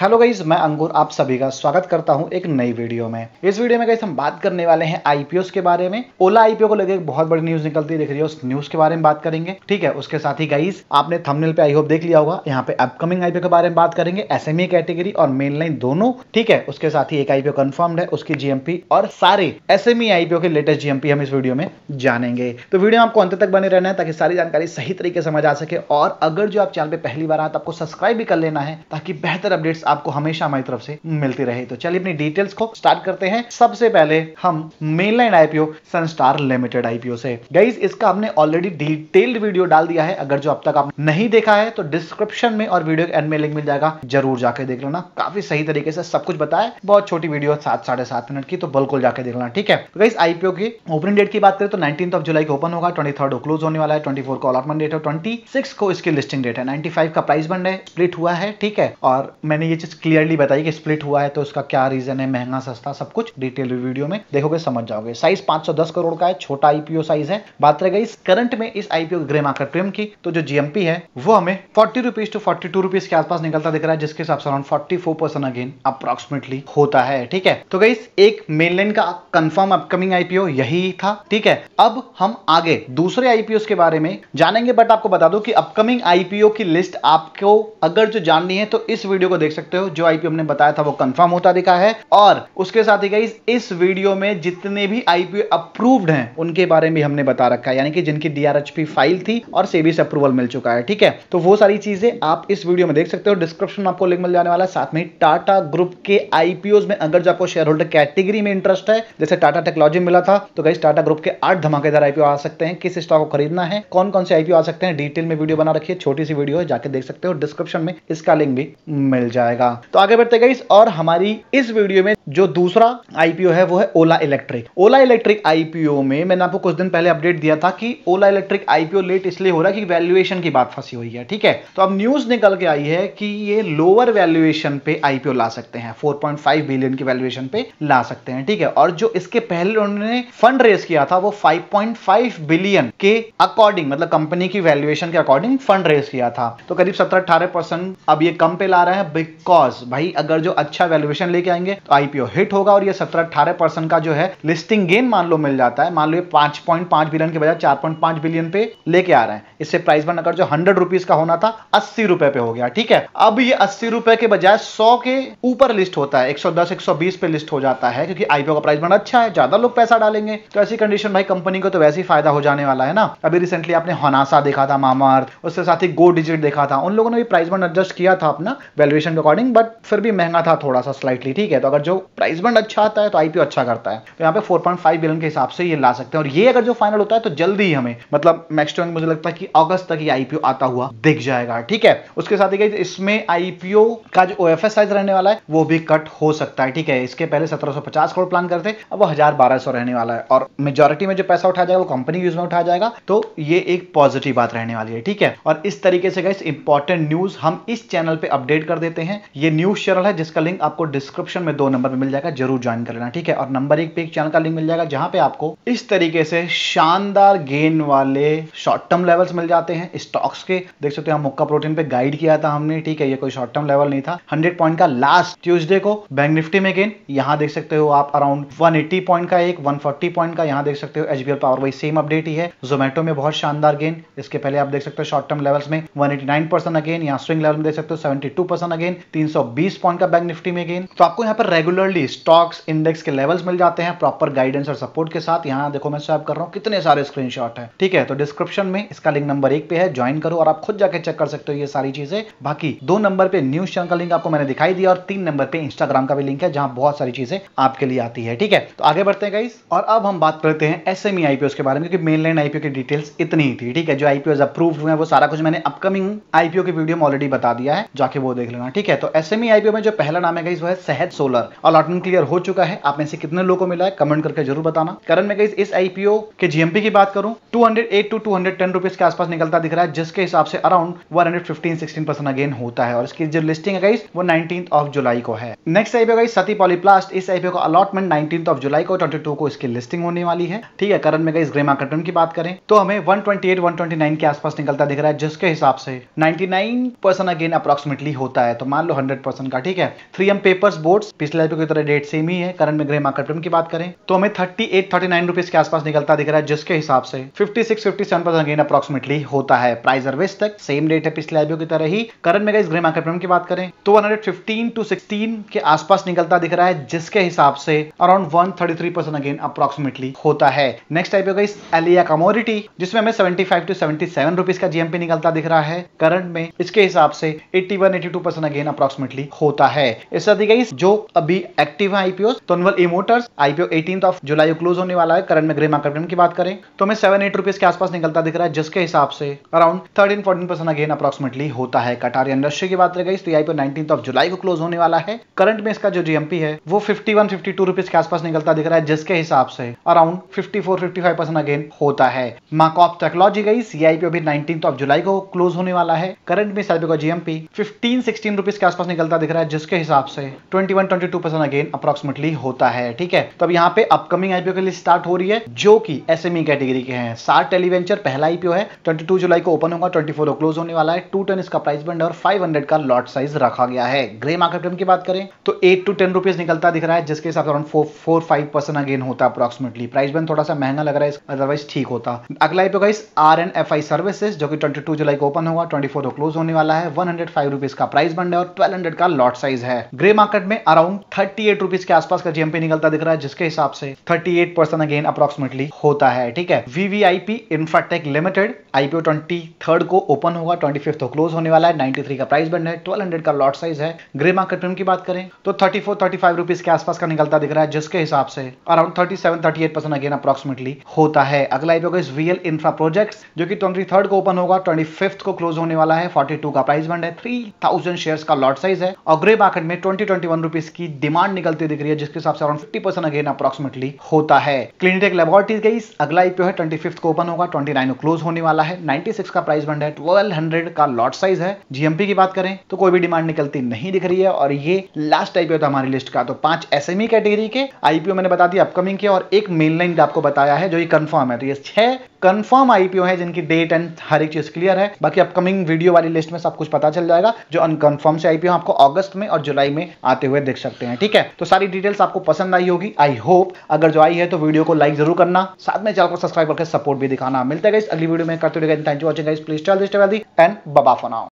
hello guys मैं अंकुर आप सभी का स्वागत करता हूं एक नई वीडियो में इस वीडियो में गई हम बात करने वाले हैं आईपीओ के बारे में ओला आईपीओ को लेकर एक बहुत बड़ी न्यूज निकलती दिख रही है उस न्यूज के बारे में बात करेंगे ठीक है उसके साथ ही गाइज आपने थंबनेल पे आई होप देख लिया होगा यहाँ पे अपकमिंग आईपीओ के बारे में बात करेंगे एस कैटेगरी e और मेन लाइन दोनों ठीक है उसके साथ ही एक आईपीओ कन्फर्म है उसकी जीएमपी और सारे एसएमई आईपीओ e के लेटेस्ट जीएमपी हम इस वीडियो में जानेंगे तो वीडियो आपको अंत तक बने रहना है ताकि सारी जानकारी सही तरीके से समझ आ सके और अगर जो आप चैनल पर पहली बार आए तो आपको सब्सक्राइब भी कर लेना है ताकि बेहतर अपडेट्स आपको हमेशा हमारी तरफ से मिलती रहे तो चलिए अपनी डिटेल्स को स्टार्ट करते हैं सबसे पहले हम mainline IPO Sunstar limited IPO से गाइज इसका हमने ऑलरेडी डिटेल्ड वीडियो डाल दिया है अगर जो अब तक आप नहीं देखा है तो डिस्क्रिप्शन में और वीडियो के एंड में लिंक मिल जाएगा जरूर जाके देख लेना काफी सही तरीके से सब कुछ बताया बहुत छोटी वीडियो सात साढ़े सात मिनट की तो बिल्कुल जाके देख लेना ठीक है तो गाइस आईपीओ की ओपनिंग डेट की बात करें तो नाइनटीन ऑफ जुलाई को ओपन होगा ट्वेंटी थर्ड को क्लोज होने वाला है ट्वेंटी फोर को अलॉटमेंट डेट है ट्वेंटी सिक्स को इसकी लिस्टिंग डेट है नाइनटी फाइव का प्राइस बंड है स्प्लिट हुआ है ठीक है और मैंने ये चीज क्लियरली बताई कि स्प्लिट हुआ है तो उसका क्या रीजन है महंगा सस्ता सब कुछ डिटेल वीडियो में देखोगे समझ जाओगे साइज 510 करोड़ का है छोटा आईपीओ साइज है बात रह गई करंट में इस आईपीओ ग्रे मार्केट प्रीमियम की तो जो जीएमपी है वो हमें forty rupees to forty two rupees के आसपास निकलता दिख रहा है जिसके हिसाब से around forty four percent again approximately होता है ठीक है तो गई एक मेन लाइन का कंफर्म अपकमिंग आईपीओ यही था ठीक है अब हम आगे दूसरे आईपीओ के बारे में जानेंगे बट आपको बता दो कि अपकमिंग आईपीओ की लिस्ट आपको अगर जो जाननी है तो इस वीडियो को देख सकते सकते हो जो आईपी हमने बताया था वो कंफर्म होता दिखा है और उसके साथ ही गाइज इस वीडियो में जितने भी आईपीओ अप्रूव्ड हैं उनके बारे में हमने बता रखा है यानी कि जिनकी डीआरएचपी फाइल थी और सेबी से अप्रूवल मिल चुका है ठीक है तो वो सारी चीजें आप इस वीडियो में देख सकते हो डिस्क्रिप्शन में आपको लिंक मिल जाने वाला साथ में टाटा ग्रुप के आईपीओ में अगर जो आपको शेयर होल्डर कैटेगरी में इंटरेस्ट है जैसे टाटा टेक्नोलॉजी मिला था तो गाइज टाटा ग्रुप के आठ धमाकेदार आईपीओ आ सकते हैं किस स्टॉक को खरीदना है कौन कौन से आईपीओ आ सकते हैं डिटेल में वीडियो बना रखिए छोटी सी वीडियो है जाके देख सकते हो डिस्क्रिप्शन में इसका लिंक भी मिल जाएगा जाएगा तो आगे बढ़ते गई और हमारी इस वीडियो में जो दूसरा आईपीओ है वो है Ola electric Ola electric IPO में मैंने आपको कुछ दिन पहले अपडेट दिया था कि ओला इलेक्ट्रिक आईपीओ लेट इसलिए हो रहा है कि वैल्यूएशन की बात फंसी हुई है ठीक है तो अब न्यूज निकल के आई है कि ये लोअर वैल्यूएशन पे आईपीओ ला सकते हैं 4.5 बिलियन की वैल्यूएशन पे ला सकते हैं ठीक है और जो इसके पहले उन्होंने फंड रेस किया था वो 5.5 बिलियन के अकॉर्डिंग मतलब कंपनी की वैल्यूएशन के अकॉर्डिंग फंड रेस किया था तो करीब सत्रह अठारह परसेंट अब ये कम पे ला रहे हैं बिकॉज भाई अगर जो अच्छा वैल्यूएशन लेके आएंगे तो आईपीओ हिट होगा और ये सत्रह अठारह परसेंट का जो है लिस्टिंग गेन मान लो मिल जाता है मान लो ये पांच पॉइंट पांच बिलियन के बजाय चार पॉइंट पांच बिलियन पे लेके आ रहे हैं इससे प्राइस बन अगर जो हंड्रेड रुपीज का होना था अस्सी रुपए पे हो गया ठीक है अब ये अस्सी रुपए के बजाय सौ के ऊपर लिस्ट होता है एक सौ दस एक सौ बीस पे लिस्ट हो जाता है क्योंकि आईपीओ का प्राइस बन अच्छा है ज्यादा लोग पैसा डालेंगे तो ऐसी कंडीशन भाई कंपनी को तो वैसे ही फायदा हो जाने वाला है ना अभी रिसेंटली आपने होनासा देखा था मामा उसके साथ ही गो डिजिट देखा था उन लोगों ने भी प्राइस बन एडजस्ट किया था अपना वैल्यूएशन के अकॉर्डिंग बट फिर भी महंगा था थोड़ा सा स्लाइटली ठीक है तो अगर जो प्राइस बंड अच्छा आता है तो आईपीओ अच्छा करता है तो यहाँ पे 4.5 बिलियन के हिसाब से ये ला सकते हैं और ये अगर जो फाइनल होता है तो जल्दी ही हमें मतलब नेक्स्ट मुझे लगता है कि अगस्त तक ये आईपीओ आता हुआ दिख जाएगा ठीक है उसके साथ ही इसमें आईपीओ का जो ओ साइज रहने वाला है वो भी कट हो सकता है ठीक है इसके पहले सत्रह करोड़ प्लान करते अब वो हजार बारह सौ रहने वाला है और मेजोरिटी में जो पैसा उठाया जाएगा वो कंपनी यूज में उठाया जाएगा तो ये एक पॉजिटिव बात रहने वाली है ठीक है और इस तरीके से गए इंपॉर्टेंट न्यूज हम इस चैनल पर अपडेट कर देते हैं ये न्यूज चैनल है जिसका लिंक आपको डिस्क्रिप्शन में दो नंबर पर मिल जाएगा जरूर ज्वाइन कर लेना ठीक है और नंबर एक पे एक चैनल का लिंक मिल जाएगा जहां पे आपको इस तरीके से शानदार गेन वाले शॉर्ट टर्म लेवल्स मिल जाते हैं स्टॉक्स के देख सकते हैं मुक्का प्रोटीन पे गाइड किया था हमने ठीक है ये कोई शॉर्ट टर्म लेवल नहीं था हंड्रेड पॉइंट का लास्ट ट्यूजडे को बैंक निफ्टी में गेन यहां देख सकते हो आप अराउंड वन पॉइंट का एक वन पॉइंट का यहां देख सकते हो एच पावर वही सेम अपडेट ही है जोमेटो में बहुत शानदार गेन इसके पहले आप देख सकते हो शॉर्ट टर्म लेवल्स में 189 परसेंट अगेन यहाँ स्विंग लेवल में देख सकते हो सेवेंटी अगेन 320 पॉइंट का बैंक निफ्टी में गेन तो आपको यहाँ पर रेगुलरली स्टॉक्स इंडेक्स के लेवल्स मिल जाते हैं प्रॉपर गाइडेंस और सपोर्ट के साथ यहाँ देखो मैं स्वैप कर रहा हूँ कितने सारे स्क्रीन है ठीक है तो डिस्क्रिप्शन में इसका लिंक नंबर एक पे है ज्वाइन करो और आप खुद जाके चेक कर सकते हो ये सारी चीजें बाकी दो नंबर पे न्यूज चैनल का लिंक आपको मैंने दिखाई दिया और तीन नंबर पे इंस्टाग्राम का भी लिंक है जहां बहुत सारी चीजें आपके लिए आती है ठीक है तो आगे बढ़ते हैं गाइस और अब हम बात करते हैं एस एम e के बारे में क्योंकि मेन लाइन आईपीओ की डिटेल्स इतनी ही थी ठीक है जो आईपीओ अप्रूव हुए हैं वो सारा कुछ मैंने अपकमिंग आईपीओ की वीडियो में ऑलरेडी बता दिया है जाके वो देख लेना ठीक है तो एस एम e में जो पहला नाम है वो है सहज सोलर अलॉटमेंट क्लियर हो चुका है आप में से कितने लोगों को मिला है कमेंट करके जरूर बताना करण में गई इस आईपीओ के जीएमपी की बात करूं टू टू टू हंड्रेड के आसपास निकलता दिख रहा है जिसके हिसाब से अराउंड वन हंड्रेड अगेन होता है और इसकी जो लिस्टिंग है गाइस वो नाइनटीन ऑफ जुलाई को है नेक्स्ट आईपीओ गई सती पॉलीप्लास्ट इस आईपीओ का अलॉटमेंट नाइनटीन ऑफ जुलाई को ट्वेंटी को इसकी लिस्टिंग होने वाली है ठीक है करण में गई ग्रेमा कर्टन की बात करें तो हमें वन ट्वेंटी के आसपास निकलता दिख रहा है जिसके हिसाब से नाइनटी परसेंट अगेन अप्रोक्सिमेटली होता है तो मान लो हंड्रेड परसेंट का ठीक है थ्री एम पेपर बोर्ड पिछले लाइफ की तरह डेट सेम ही है करंट में ग्रह मार्केट प्रीमियम की बात करें तो हमें thirty eight thirty nine rupees के आसपास निकलता दिख रहा है जिसके हिसाब से fifty six fifty seven percent gain approximately होता है प्राइस सर्विस तक सेम डेट है पिछले लाइफ की तरह ही करंट में ग्रह मार्केट प्रेम की बात करें तो 115 टू सिक्सटीन के आसपास निकलता दिख रहा है जिसके हिसाब से around one thirty three percent again approximately होता है नेक्स्ट टाइप होगा इस एलिया कमोडिटी जिसमें हमें seventy five to seventy seven rupees का जीएमपी निकलता दिख रहा है करंट में इसके हिसाब से eighty one eighty two percent again approximately होता है इससे अधिक जो अभी एक्टिव है आईपीओ तो emotors IPO eighteen of July को क्लोज होने वाला है करंट में ग्रे मार्केट की बात करें तो हमें सेवन एट रुपीज के आसपास निकलता दिख रहा है जिसके हिसाब से around thirteen fourteen percent again approximately होता है कटारी इंडस्ट्री की बात रह गई तो आईपीओ नाइनटीन ऑफ जुलाई को क्लोज होने वाला है करंट में इसका जो जीएमपी है वो fifty one fifty two rupees के आसपास निकलता दिख रहा है जिसके हिसाब से around fifty four fifty five percent again होता है माकॉप टेक्नोलॉजी गई सीआईपीओ भी नाइनटीन ऑफ जुलाई को क्लोज होने वाला है करंट में इस आईपीओ का जीएमपी फिफ्टीन सिक्सटीन रुपीज के आसपास निकलता दिख रहा है जिसके हिसाब से 21 22 परसेंट अगेन अप्रोक्सिमेटली होता है ठीक है तो अब यहाँ पे अपकमिंग आईपीओ के लिए स्टार्ट हो रही है जो कि एसएमई कैटेगरी e के हैं सात टेलीवेंचर पहला आईपीओ है 22 जुलाई को ओपन होगा 24 को क्लोज होने वाला है टू टेन इसका प्राइस बैंड और 500 का लॉट साइज रखा गया है ग्रे मार्केट टर्म की बात करें तो एट टू टेन रुपीज निकलता दिख रहा है जिसके हिसाब से around four five percent again होता है अप्रोक्सिमेटली प्राइस बैंड थोड़ा सा महंगा लग रहा है अदरवाइज ठीक होता अगला आईपीओ का इस R and F I services जो कि ट्वेंटी जुलाई को ओपन होगा ट्वेंटी को क्लोज होने वाला है वन हंड्रेड रुपीज का प्राइस बैंड है और 1200 का लॉट साइज है ग्रे मार्केट में अराउंड थर्टी एट रुपीज के आसपास का जीएमपी निकलता दिख रहा है जिसके हिसाब से thirty eight percent again approximately होता है ठीक है VVIP infratech limited IPO twenty third को ओपन होगा ट्वेंटी फिफ्थ को क्लोज होने वाला है नाइनटी थ्री का प्राइस बैंड है ट्वेल्व हंड्रेड का लॉट साइज है ग्रे मार्केट में की बात करें तो thirty four thirty five rupees के आसपास का निकलता दिख रहा है जिसके हिसाब से around thirty seven thirty eight percent again approximately होता है अगला आईपीओ का वीएल इंफ्रा प्रोजेक्ट जो कि ट्वेंटी थर्ड को ओपन होगा ट्वेंटी फिफ्थ को क्लोज होने वाला है फोर्टी टू का प्राइस बैंड है थ्री थाउजेंड शेयर का लॉट साइज है और ग्रे मार्केट में ट्वेंटी ट्वेंटी वन रुपीज की डिमांड निकलती दिख रही है जिसके हिसाब से around fifty percent again approximately होता है क्लिनिटेक लेबोरेटरीज गई अगला आईपीओ e है ट्वेंटी फिफ्थ को ओपन होगा ट्वेंटी नाइन को क्लोज होने वाला है नाइनटी सिक्स का प्राइस बंड है ट्वेल्व हंड्रेड का लॉट साइज है जीएमपी की बात करें तो कोई भी डिमांड निकलती नहीं दिख रही है और ये लास्ट आईपीओ था हमारी लिस्ट का तो पांच एसएमई कैटेगरी e के आईपीओ मैंने बता दी अपकमिंग के और एक मेन लाइन आपको बताया है जो ये कंफर्म है तो ये छह कंफर्म आईपीओ है जिनकी डेट एंड हर एक चीज क्लियर है बाकी अपकमिंग वीडियो वाली लिस्ट में सब कुछ पता चल जाएगा जो अनकन्फर्म से आईपीओ आपको अगस्त में और जुलाई में आते हुए देख सकते हैं ठीक है तो सारी डिटेल्स आपको पसंद आई होगी आई होप अगर जो आई है तो वीडियो को लाइक जरूर करना साथ में चैनल को सब्सक्राइब करके सपोर्ट भी दिखाना मिलते हैं अगली वीडियो में करते हुए थैंक यू वॉचिंग प्लीज चल एंड बबा फॉर